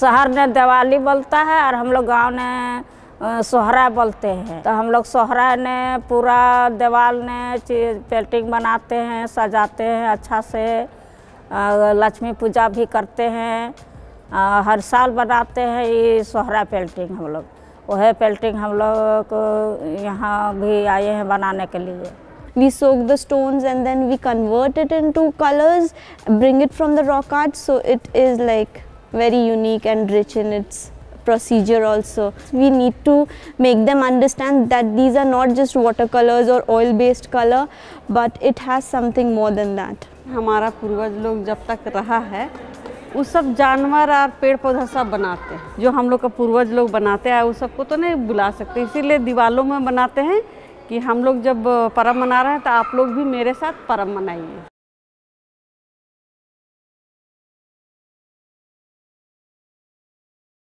शहर में दिवाली बोलता है और हम लोग गाँव ने सोहरा बोलते हैं तो हम लोग सोहरा ने पूरा देवाल ने चीज पेंटिंग बनाते हैं सजाते हैं अच्छा से लक्ष्मी पूजा भी करते हैं हर साल बनाते हैं ये सोहरा पेंटिंग हम लोग वह पेंटिंग हम लोग यहाँ भी आए हैं बनाने के लिए soak the stone and then we convert it into colours bring it from the rock art so it is like very unique and rich in its procedure also. We need to make them understand that these are not just watercolors or oil based color but it has something more than that. hamara purvaj log jab tak raha hai वो सब जानवर और पेड़ पौधा सब बनाते हैं जो हम लोग का पूर्वज लोग बनाते हैं वो सबको तो नहीं बुला सकते इसीलिए दीवालों में बनाते हैं कि हम लोग जब पर्व मना रहे हैं तो आप लोग भी मेरे साथ पर्व मनाइए